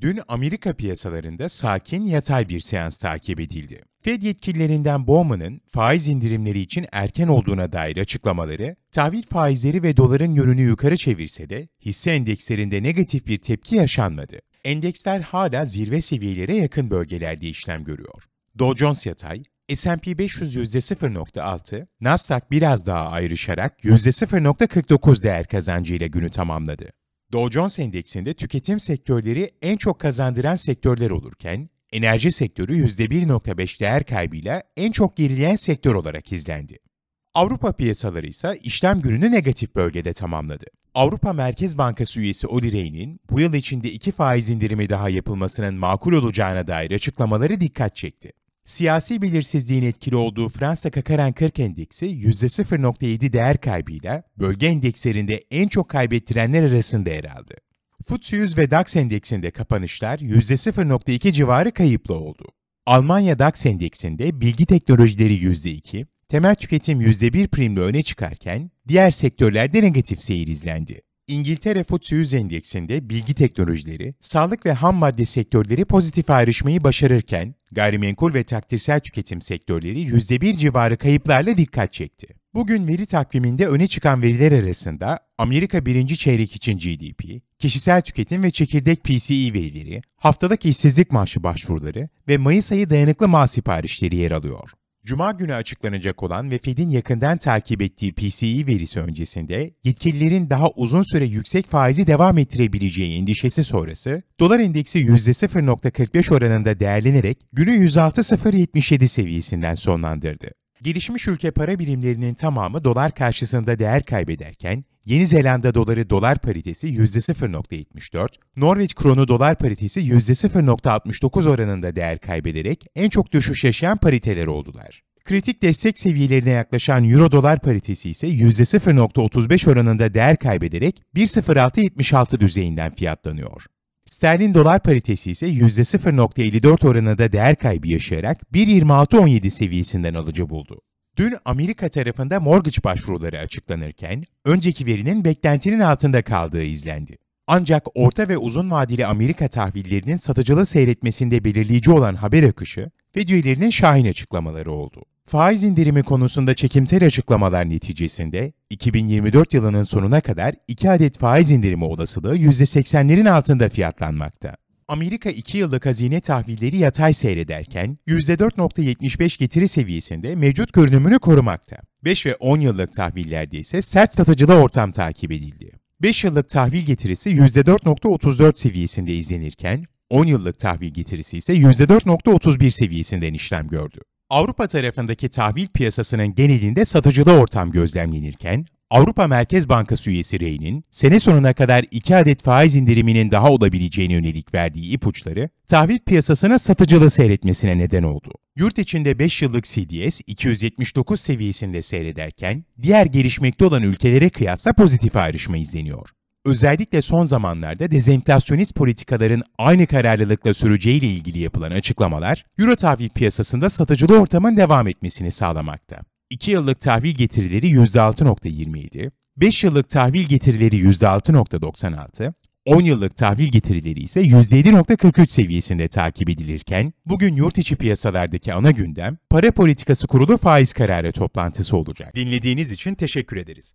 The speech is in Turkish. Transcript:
Dün Amerika piyasalarında sakin yatay bir seans takip edildi. Fed yetkililerinden Bowman'ın faiz indirimleri için erken olduğuna dair açıklamaları, tahvil faizleri ve doların yönünü yukarı çevirse de hisse endekslerinde negatif bir tepki yaşanmadı. Endeksler hala zirve seviyelere yakın bölgelerde işlem görüyor. Dow Jones yatay, S&P 500 %0.6, Nasdaq biraz daha ayrışarak %0.49 değer kazancıyla günü tamamladı. Dow Jones Endeksinde tüketim sektörleri en çok kazandıran sektörler olurken, enerji sektörü %1.5 değer kaybıyla en çok gerileyen sektör olarak izlendi. Avrupa piyasaları ise işlem gününü negatif bölgede tamamladı. Avrupa Merkez Bankası üyesi Oli Rehn'in bu yıl içinde iki faiz indirimi daha yapılmasının makul olacağına dair açıklamaları dikkat çekti. Siyasi belirsizliğin etkili olduğu Fransa Kakaran 40 endeksi %0.7 değer kaybıyla bölge endekslerinde en çok kaybettirenler arasında yer aldı. FTSE 100 ve DAX endeksinde kapanışlar %0.2 civarı kayıpla oldu. Almanya DAX endeksinde bilgi teknolojileri %2, temel tüketim %1 primle öne çıkarken diğer sektörlerde negatif seyir izlendi. İngiltere FTSE Endeksinde bilgi teknolojileri, sağlık ve ham madde sektörleri pozitif ayrışmayı başarırken, gayrimenkul ve takdirsel tüketim sektörleri %1 civarı kayıplarla dikkat çekti. Bugün veri takviminde öne çıkan veriler arasında Amerika Birinci çeyrek için GDP, kişisel tüketim ve çekirdek PCE verileri, haftalık işsizlik maaşı başvuruları ve Mayıs ayı dayanıklı mal siparişleri yer alıyor. Cuma günü açıklanacak olan ve Fed'in yakından takip ettiği PCE verisi öncesinde yetkililerin daha uzun süre yüksek faizi devam ettirebileceği endişesi sonrası, dolar endeksi %0.45 oranında değerlenerek günü 106.077 seviyesinden sonlandırdı. Gelişmiş ülke para birimlerinin tamamı dolar karşısında değer kaybederken, Yeni Zelanda doları dolar paritesi %0.74, Norveç kronu dolar paritesi %0.69 oranında değer kaybederek en çok düşüş yaşayan pariteler oldular. Kritik destek seviyelerine yaklaşan euro dolar paritesi ise %0.35 oranında değer kaybederek 1.0676 düzeyinden fiyatlanıyor. Sterlin dolar paritesi ise %0.54 oranında değer kaybı yaşayarak 1.26.17 seviyesinden alıcı buldu. Dün Amerika tarafında mortgage başvuruları açıklanırken önceki verinin beklentinin altında kaldığı izlendi. Ancak orta ve uzun vadeli Amerika tahvillerinin satıcılı seyretmesinde belirleyici olan haber akışı ve üyelerinin şahin açıklamaları oldu. Faiz indirimi konusunda çekimsel açıklamalar neticesinde 2024 yılının sonuna kadar 2 adet faiz indirimi olasılığı %80'lerin altında fiyatlanmakta. Amerika 2 yıllık hazine tahvilleri yatay seyrederken %4.75 getiri seviyesinde mevcut görünümünü korumakta. 5 ve 10 yıllık tahvillerde ise sert satıcılı ortam takip edildi. 5 yıllık tahvil getirisi %4.34 seviyesinde izlenirken 10 yıllık tahvil getirisi ise %4.31 seviyesinden işlem gördü. Avrupa tarafındaki tahvil piyasasının genelinde satıcıda ortam gözlemlenirken, Avrupa Merkez Bankası üyesi Rey'nin sene sonuna kadar 2 adet faiz indiriminin daha olabileceğine yönelik verdiği ipuçları tahvil piyasasına satıcılı seyretmesine neden oldu. Yurt içinde 5 yıllık CDS 279 seviyesinde seyrederken diğer gelişmekte olan ülkelere kıyasla pozitif ayrışma izleniyor. Özellikle son zamanlarda dezenflasyonist politikaların aynı kararlılıkla süreceğiyle ilgili yapılan açıklamalar, Euro tahvil piyasasında satıcılı ortamın devam etmesini sağlamakta. 2 yıllık tahvil getirileri %6.27, 5 yıllık tahvil getirileri %6.96, 10 yıllık tahvil getirileri ise %7.43 seviyesinde takip edilirken, bugün yurt içi piyasalardaki ana gündem para politikası kurulu faiz kararı toplantısı olacak. Dinlediğiniz için teşekkür ederiz.